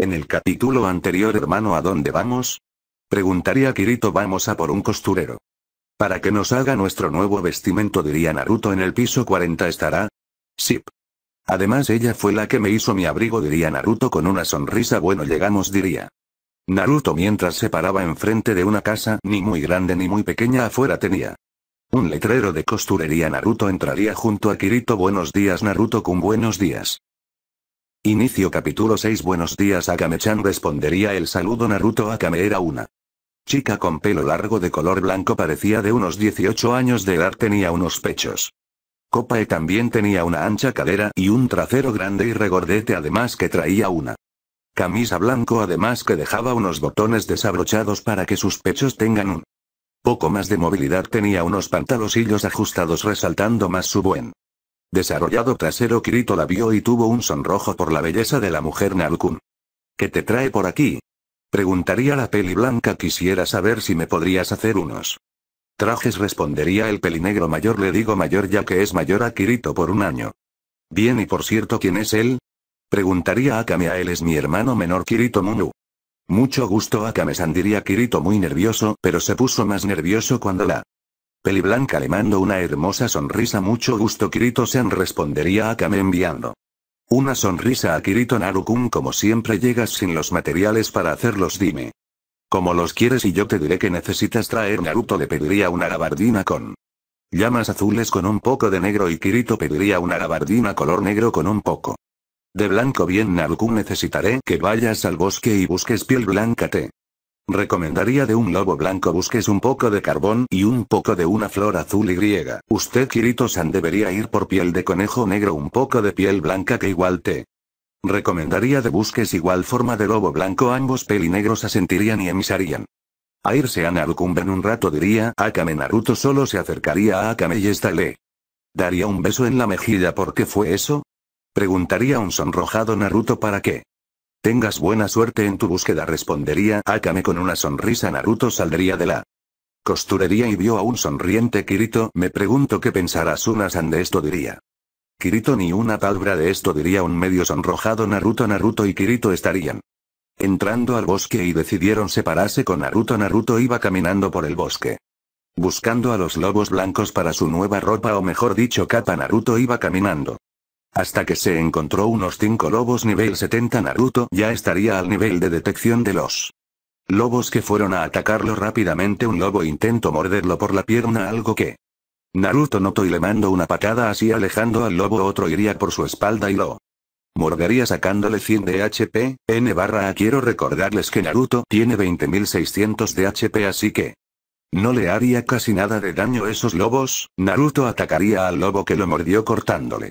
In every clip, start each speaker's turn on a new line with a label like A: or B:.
A: En el capítulo anterior hermano ¿a dónde vamos? Preguntaría Kirito vamos a por un costurero. Para que nos haga nuestro nuevo vestimento diría Naruto en el piso 40 estará. Sip. Además ella fue la que me hizo mi abrigo diría Naruto con una sonrisa bueno llegamos diría. Naruto mientras se paraba enfrente de una casa ni muy grande ni muy pequeña afuera tenía. Un letrero de costurería Naruto entraría junto a Kirito buenos días Naruto con buenos días. Inicio capítulo 6 Buenos días akame respondería el saludo Naruto Akame era una chica con pelo largo de color blanco parecía de unos 18 años de edad tenía unos pechos. E también tenía una ancha cadera y un trasero grande y regordete además que traía una camisa blanco además que dejaba unos botones desabrochados para que sus pechos tengan un poco más de movilidad tenía unos pantalosillos ajustados resaltando más su buen Desarrollado trasero Kirito la vio y tuvo un sonrojo por la belleza de la mujer Nalkun. ¿Qué te trae por aquí? Preguntaría la peli blanca quisiera saber si me podrías hacer unos. Trajes respondería el pelinegro mayor le digo mayor ya que es mayor a Kirito por un año. Bien y por cierto ¿quién es él? Preguntaría Akame a él es mi hermano menor Kirito Munu. Mucho gusto Akame-san diría Kirito muy nervioso pero se puso más nervioso cuando la blanca le mando una hermosa sonrisa mucho gusto Kirito-sen respondería Akame enviando. Una sonrisa a Kirito Narukun como siempre llegas sin los materiales para hacerlos dime. Como los quieres y yo te diré que necesitas traer Naruto le pediría una gabardina con llamas azules con un poco de negro y Kirito pediría una gabardina color negro con un poco de blanco bien Narukun necesitaré que vayas al bosque y busques piel blanca te Recomendaría de un lobo blanco busques un poco de carbón y un poco de una flor azul y griega. Usted Kirito-san debería ir por piel de conejo negro un poco de piel blanca que igual te. Recomendaría de busques igual forma de lobo blanco ambos pelinegros asentirían y emisarían. A irse a en un rato diría Akame Naruto solo se acercaría a Akame y esta le. Daría un beso en la mejilla porque fue eso? Preguntaría un sonrojado Naruto para qué. Tengas buena suerte en tu búsqueda respondería Akame con una sonrisa Naruto saldría de la costurería y vio a un sonriente Kirito me pregunto qué una san de esto diría. Kirito ni una palabra de esto diría un medio sonrojado Naruto Naruto y Kirito estarían entrando al bosque y decidieron separarse con Naruto Naruto iba caminando por el bosque. Buscando a los lobos blancos para su nueva ropa o mejor dicho capa Naruto iba caminando. Hasta que se encontró unos 5 lobos nivel 70 Naruto ya estaría al nivel de detección de los lobos que fueron a atacarlo rápidamente un lobo intentó morderlo por la pierna algo que Naruto notó y le mandó una patada así alejando al lobo otro iría por su espalda y lo mordería sacándole 100 de HP, n barra a quiero recordarles que Naruto tiene 20.600 de HP así que no le haría casi nada de daño esos lobos, Naruto atacaría al lobo que lo mordió cortándole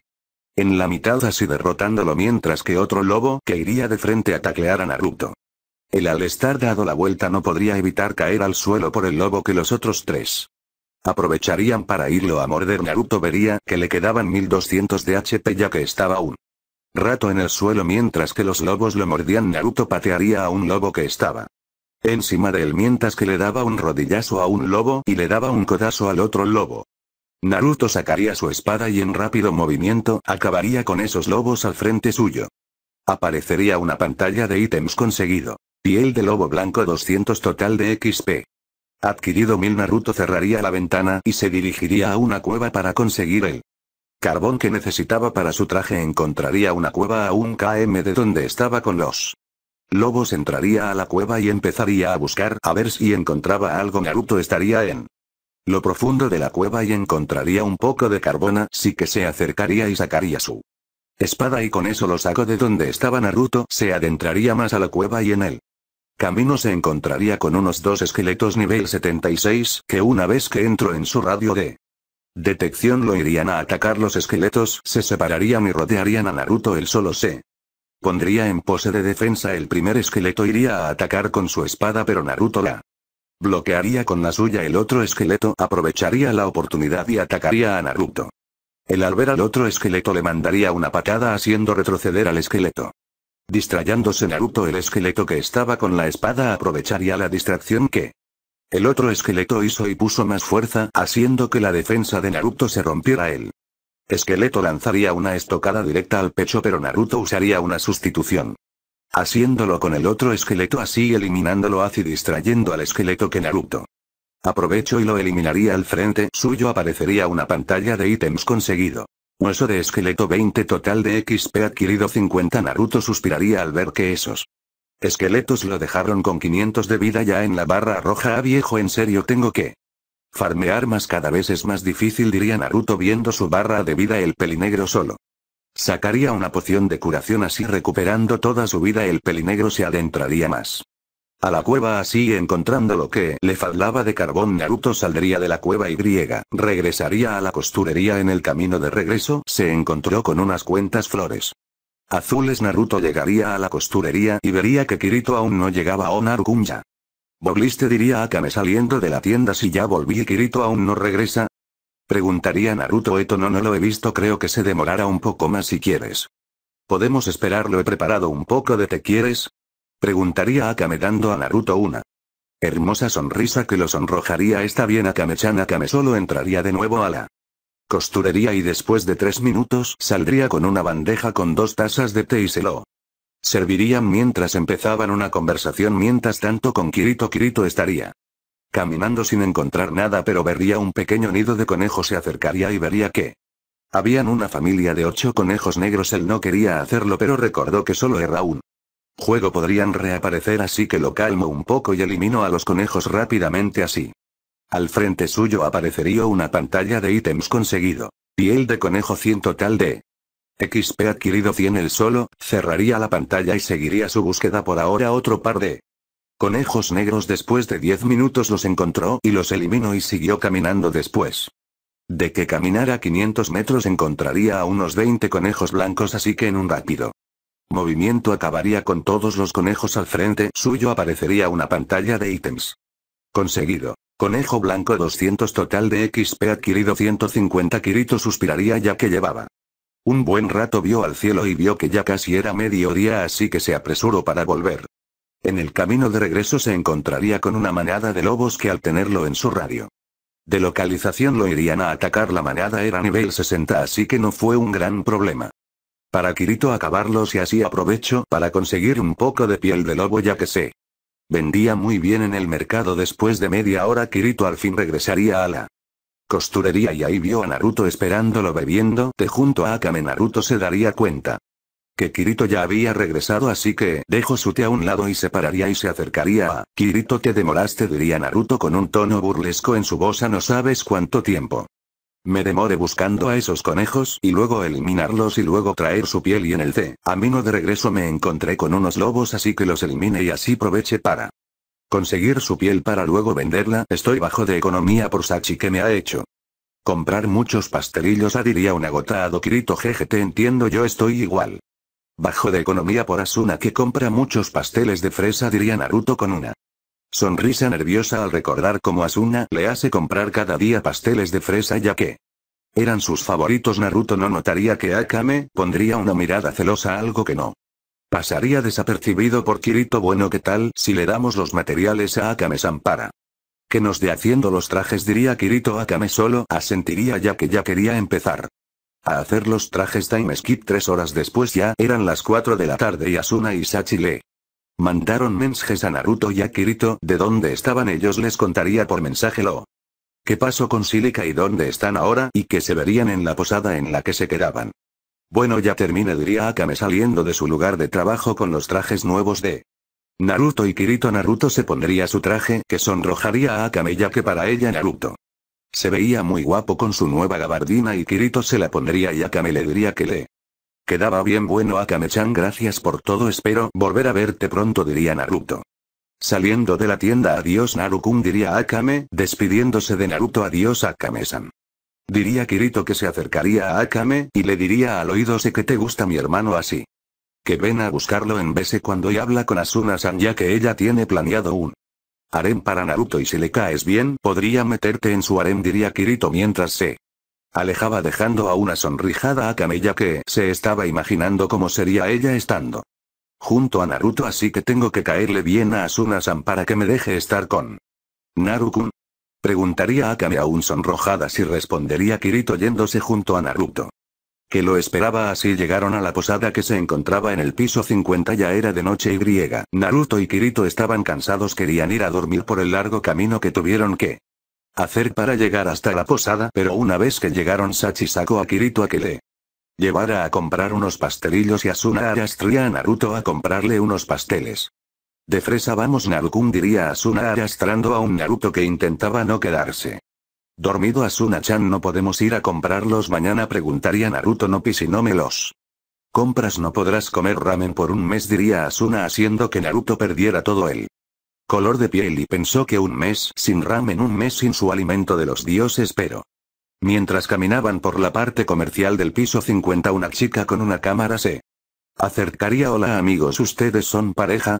A: en la mitad así derrotándolo mientras que otro lobo que iría de frente a taclear a Naruto. El al estar dado la vuelta no podría evitar caer al suelo por el lobo que los otros tres aprovecharían para irlo a morder. Naruto vería que le quedaban 1200 de HP ya que estaba un rato en el suelo mientras que los lobos lo mordían. Naruto patearía a un lobo que estaba encima de él mientras que le daba un rodillazo a un lobo y le daba un codazo al otro lobo. Naruto sacaría su espada y en rápido movimiento acabaría con esos lobos al frente suyo. Aparecería una pantalla de ítems conseguido. Piel de lobo blanco 200 total de XP. Adquirido mil Naruto cerraría la ventana y se dirigiría a una cueva para conseguir el carbón que necesitaba para su traje. Encontraría una cueva a un km de donde estaba con los lobos. Entraría a la cueva y empezaría a buscar a ver si encontraba algo. Naruto estaría en lo profundo de la cueva y encontraría un poco de carbona, sí que se acercaría y sacaría su espada y con eso lo saco de donde estaba Naruto, se adentraría más a la cueva y en el Camino se encontraría con unos dos esqueletos nivel 76, que una vez que entro en su radio de detección lo irían a atacar los esqueletos, se separarían y rodearían a Naruto el solo se pondría en pose de defensa el primer esqueleto iría a atacar con su espada pero Naruto la Bloquearía con la suya el otro esqueleto, aprovecharía la oportunidad y atacaría a Naruto. El al ver al otro esqueleto le mandaría una patada haciendo retroceder al esqueleto. Distrayándose Naruto el esqueleto que estaba con la espada aprovecharía la distracción que el otro esqueleto hizo y puso más fuerza, haciendo que la defensa de Naruto se rompiera él. Esqueleto lanzaría una estocada directa al pecho pero Naruto usaría una sustitución. Haciéndolo con el otro esqueleto así eliminándolo así distrayendo al esqueleto que Naruto. Aprovecho y lo eliminaría al frente suyo aparecería una pantalla de ítems conseguido. Hueso de esqueleto 20 total de XP adquirido 50 Naruto suspiraría al ver que esos esqueletos lo dejaron con 500 de vida ya en la barra roja a ah, viejo en serio tengo que farmear más cada vez es más difícil diría Naruto viendo su barra de vida el pelinegro solo. Sacaría una poción de curación así recuperando toda su vida el pelinegro se adentraría más. A la cueva así encontrando lo que le faltaba de carbón Naruto saldría de la cueva y griega, regresaría a la costurería en el camino de regreso se encontró con unas cuentas flores. Azules Naruto llegaría a la costurería y vería que Kirito aún no llegaba oh, a ya Bobliste diría a Kame saliendo de la tienda si ya volví Kirito aún no regresa, Preguntaría Naruto Eto no no lo he visto creo que se demorará un poco más si quieres. Podemos esperarlo he preparado un poco de te quieres. Preguntaría Akame dando a Naruto una. Hermosa sonrisa que lo sonrojaría está bien Akame-chan Akame solo entraría de nuevo a la costurería y después de tres minutos saldría con una bandeja con dos tazas de té y se lo servirían mientras empezaban una conversación mientras tanto con Kirito Kirito estaría Caminando sin encontrar nada pero vería un pequeño nido de conejos se acercaría y vería que... Habían una familia de ocho conejos negros él no quería hacerlo pero recordó que solo era un juego podrían reaparecer así que lo calmo un poco y elimino a los conejos rápidamente así. Al frente suyo aparecería una pantalla de ítems conseguido. Piel de conejo 100 total de XP adquirido 100 el solo, cerraría la pantalla y seguiría su búsqueda por ahora otro par de conejos negros después de 10 minutos los encontró y los eliminó y siguió caminando después. De que caminara 500 metros encontraría a unos 20 conejos blancos así que en un rápido movimiento acabaría con todos los conejos al frente suyo aparecería una pantalla de ítems. Conseguido. Conejo blanco 200 total de XP adquirido 150 Kirito suspiraría ya que llevaba. Un buen rato vio al cielo y vio que ya casi era mediodía así que se apresuró para volver. En el camino de regreso se encontraría con una manada de lobos que al tenerlo en su radio de localización lo irían a atacar la manada era nivel 60 así que no fue un gran problema. Para Kirito acabarlos y así aprovecho para conseguir un poco de piel de lobo ya que sé. Vendía muy bien en el mercado después de media hora Kirito al fin regresaría a la costurería y ahí vio a Naruto esperándolo bebiendo de junto a Akame Naruto se daría cuenta que Kirito ya había regresado así que Dejo su té a un lado y se pararía y se acercaría a Kirito te demoraste diría Naruto con un tono burlesco en su voz a no sabes cuánto tiempo. Me demore buscando a esos conejos y luego eliminarlos y luego traer su piel y en el té, a mí no de regreso me encontré con unos lobos así que los elimine y así aproveche para conseguir su piel para luego venderla estoy bajo de economía por Sachi que me ha hecho comprar muchos pastelillos diría una gota agotado Kirito. jeje te entiendo yo estoy igual. Bajo de economía por Asuna que compra muchos pasteles de fresa diría Naruto con una sonrisa nerviosa al recordar cómo Asuna le hace comprar cada día pasteles de fresa ya que eran sus favoritos Naruto no notaría que Akame pondría una mirada celosa algo que no pasaría desapercibido por Kirito bueno que tal si le damos los materiales a Akame Sampara que nos de haciendo los trajes diría Kirito Akame solo asentiría ya que ya quería empezar a hacer los trajes time skip tres horas después ya eran las 4 de la tarde y Asuna y Sachi le mandaron mensajes a Naruto y a Kirito de dónde estaban ellos les contaría por mensaje lo que pasó con Silica y dónde están ahora y que se verían en la posada en la que se quedaban. Bueno ya terminé diría Akame saliendo de su lugar de trabajo con los trajes nuevos de Naruto y Kirito Naruto se pondría su traje que sonrojaría a Akame ya que para ella Naruto se veía muy guapo con su nueva gabardina y Kirito se la pondría y Akame le diría que le quedaba bien bueno Akame-chan gracias por todo espero volver a verte pronto diría Naruto. Saliendo de la tienda adiós Narukun diría Akame, despidiéndose de Naruto adiós Akame-san. Diría Kirito que se acercaría a Akame, y le diría al oído sé que te gusta mi hermano así. Que ven a buscarlo en Bese cuando y habla con Asuna-san ya que ella tiene planeado un Harem para Naruto y si le caes bien podría meterte en su harem diría Kirito mientras se alejaba dejando a una sonrijada a Kamella que se estaba imaginando cómo sería ella estando junto a Naruto así que tengo que caerle bien a Asuna-san para que me deje estar con Narukun. Preguntaría a Akame aún sonrojada si respondería Kirito yéndose junto a Naruto que lo esperaba así llegaron a la posada que se encontraba en el piso 50 ya era de noche y griega. Naruto y Kirito estaban cansados querían ir a dormir por el largo camino que tuvieron que hacer para llegar hasta la posada pero una vez que llegaron Sachi sacó a Kirito a que le llevara a comprar unos pastelillos y Asuna arrastría a Naruto a comprarle unos pasteles. De fresa vamos Narukun diría Asuna arrastrando a un Naruto que intentaba no quedarse. Dormido Asuna-chan no podemos ir a comprarlos mañana preguntaría Naruto no y no me los compras no podrás comer ramen por un mes diría Asuna haciendo que Naruto perdiera todo el color de piel y pensó que un mes sin ramen un mes sin su alimento de los dioses pero mientras caminaban por la parte comercial del piso 50 una chica con una cámara se acercaría hola amigos ustedes son pareja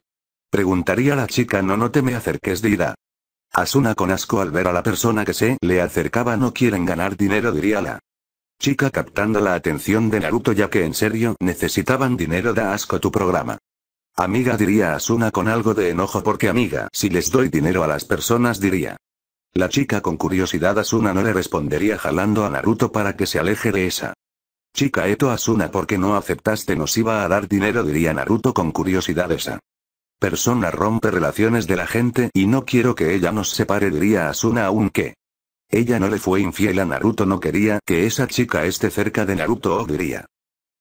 A: preguntaría la chica no no te me acerques dirá Asuna con asco al ver a la persona que se le acercaba no quieren ganar dinero diría la chica captando la atención de Naruto ya que en serio necesitaban dinero da asco tu programa. Amiga diría Asuna con algo de enojo porque amiga si les doy dinero a las personas diría. La chica con curiosidad Asuna no le respondería jalando a Naruto para que se aleje de esa. Chica Eto Asuna porque no aceptaste nos iba a dar dinero diría Naruto con curiosidad esa persona rompe relaciones de la gente y no quiero que ella nos separe diría Asuna aunque ella no le fue infiel a Naruto no quería que esa chica esté cerca de Naruto o diría.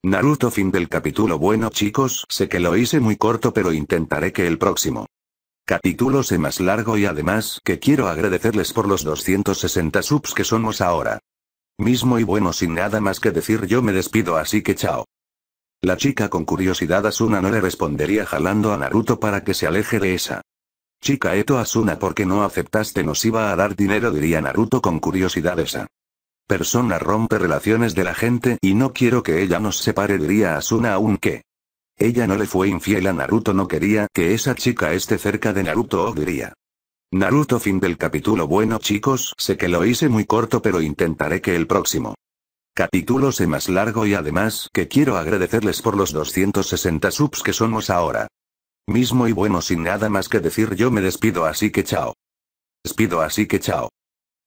A: Naruto fin del capítulo bueno chicos sé que lo hice muy corto pero intentaré que el próximo capítulo sea más largo y además que quiero agradecerles por los 260 subs que somos ahora mismo y bueno sin nada más que decir yo me despido así que chao. La chica con curiosidad Asuna no le respondería jalando a Naruto para que se aleje de esa. Chica Eto Asuna porque no aceptaste nos iba a dar dinero diría Naruto con curiosidad esa. Persona rompe relaciones de la gente y no quiero que ella nos separe diría Asuna aunque. Ella no le fue infiel a Naruto no quería que esa chica esté cerca de Naruto o diría. Naruto fin del capítulo bueno chicos sé que lo hice muy corto pero intentaré que el próximo. Capítulo se más largo y además que quiero agradecerles por los 260 subs que somos ahora. Mismo y bueno sin nada más que decir yo me despido así que chao. Despido así que chao.